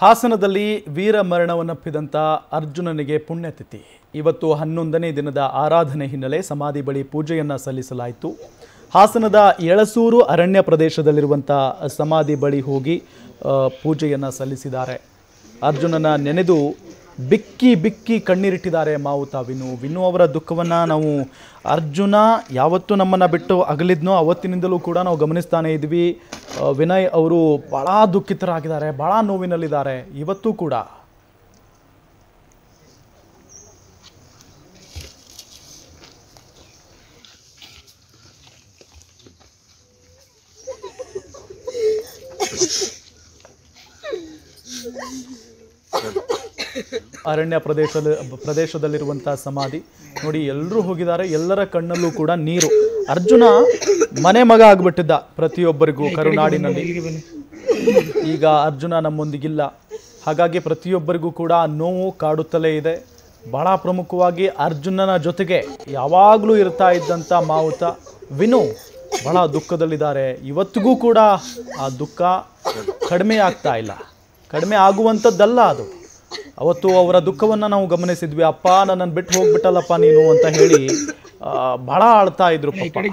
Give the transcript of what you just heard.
ಹಾಸನದಲ್ಲಿ ವೀರಮರಣವನ್ನಪ್ಪಿದಂಥ ಅರ್ಜುನನಿಗೆ ಪುಣ್ಯತಿಥಿ ಇವತ್ತು ಹನ್ನೊಂದನೇ ದಿನದ ಆರಾಧನೆ ಹಿನ್ನೆಲೆ ಸಮಾಧಿ ಬಳಿ ಪೂಜೆಯನ್ನು ಸಲ್ಲಿಸಲಾಯಿತು ಹಾಸನದ ಎಳಸೂರು ಅರಣ್ಯ ಪ್ರದೇಶದಲ್ಲಿರುವಂಥ ಸಮಾಧಿ ಬಳಿ ಹೋಗಿ ಪೂಜೆಯನ್ನು ಸಲ್ಲಿಸಿದ್ದಾರೆ ಅರ್ಜುನನ ನೆನೆದು ಬಿಕ್ಕಿ ಬಿಕ್ಕಿ ಕಣ್ಣೀರಿಟ್ಟಿದ್ದಾರೆ ಮಾವುತ ವಿನು ವಿನು ಅವರ ದುಃಖವನ್ನು ನಾವು ಅರ್ಜುನ ಯಾವತ್ತು ನಮ್ಮನ್ನು ಬಿಟ್ಟು ಅಗಲಿದ್ನೋ ಅವತ್ತಿನಿಂದಲೂ ಕೂಡ ನಾವು ಗಮನಿಸ್ತಾನೆ ಇದ್ವಿ ವಿನಯ್ ಅವರು ಭಾಳ ದುಃಖಿತರಾಗಿದ್ದಾರೆ ಭಾಳ ನೋವಿನಲ್ಲಿದ್ದಾರೆ ಇವತ್ತು ಕೂಡ ಅರಣ್ಯ ಪ್ರದೇಶದ ಪ್ರದೇಶದಲ್ಲಿರುವಂಥ ಸಮಾಧಿ ನೋಡಿ ಎಲ್ಲರೂ ಹೋಗಿದ್ದಾರೆ ಎಲ್ಲರ ಕಣ್ಣಲ್ಲೂ ಕೂಡ ನೀರು ಅರ್ಜುನ ಮನೆ ಮಗ ಆಗ್ಬಿಟ್ಟಿದ್ದ ಪ್ರತಿಯೊಬ್ಬರಿಗೂ ಕರುನಾಡಿನಲ್ಲಿ ಈಗ ಅರ್ಜುನ ನಮ್ಮೊಂದಿಗಿಲ್ಲ ಹಾಗಾಗಿ ಪ್ರತಿಯೊಬ್ಬರಿಗೂ ಕೂಡ ನೋವು ಕಾಡುತ್ತಲೇ ಇದೆ ಬಹಳ ಪ್ರಮುಖವಾಗಿ ಅರ್ಜುನನ ಜೊತೆಗೆ ಯಾವಾಗಲೂ ಇರ್ತಾ ಇದ್ದಂಥ ಮಾವುತ ವಿನು ಬಹಳ ದುಃಖದಲ್ಲಿದ್ದಾರೆ ಇವತ್ತಿಗೂ ಕೂಡ ಆ ದುಃಖ ಕಡಿಮೆ ಆಗ್ತಾ ಇಲ್ಲ ಕಡಿಮೆ ಆಗುವಂಥದ್ದಲ್ಲ ಅದು ಅವತ್ತು ಅವರ ದುಃಖವನ್ನು ನಾವು ಗಮನಿಸಿದ್ವಿ ಅಪ್ಪ ನನ್ನನ್ನು ಬಿಟ್ಟು ಹೋಗ್ಬಿಟ್ಟಲ್ಲಪ್ಪ ನೀನು ಅಂತ ಹೇಳಿ ಬಹಳ ಆಳ್ತಾ ಇದ್ರು